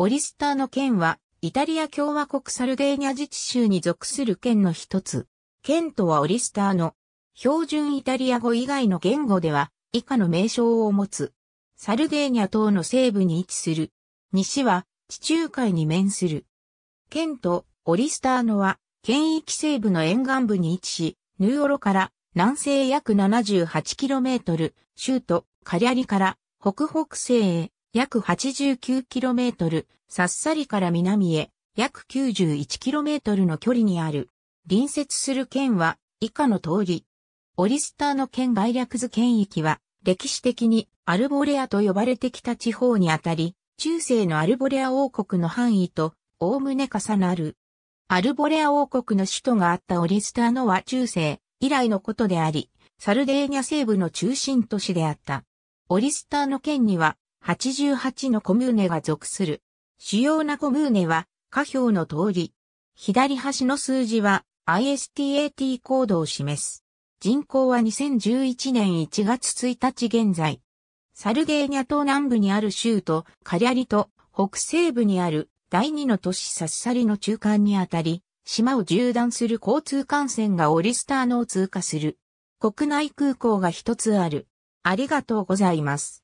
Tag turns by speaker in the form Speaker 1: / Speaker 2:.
Speaker 1: オリスターの県は、イタリア共和国サルデーニャ自治州に属する県の一つ。県とはオリスターの、標準イタリア語以外の言語では、以下の名称を持つ。サルデーニャ島の西部に位置する。西は、地中海に面する。県とオリスターノは、県域西部の沿岸部に位置し、ヌーオロから南西約 78km、州都カリャリから北北西へ約 89km、さっさりから南へ、約 91km の距離にある。隣接する県は、以下の通り。オリスターの県外略図県域は、歴史的にアルボレアと呼ばれてきた地方にあたり、中世のアルボレア王国の範囲と、おおむね重なる。アルボレア王国の首都があったオリスターノは中世以来のことであり、サルデーニャ西部の中心都市であった。オリスターノ県には88のコムーネが属する。主要なコムーネは、下表の通り。左端の数字は ISTAT コードを示す。人口は2011年1月1日現在。サルゲーニャ島南部にある州とカリャリと北西部にある第二の都市サッサリの中間にあたり、島を縦断する交通幹線がオリスターノを通過する。国内空港が一つある。あ
Speaker 2: りがとうございます。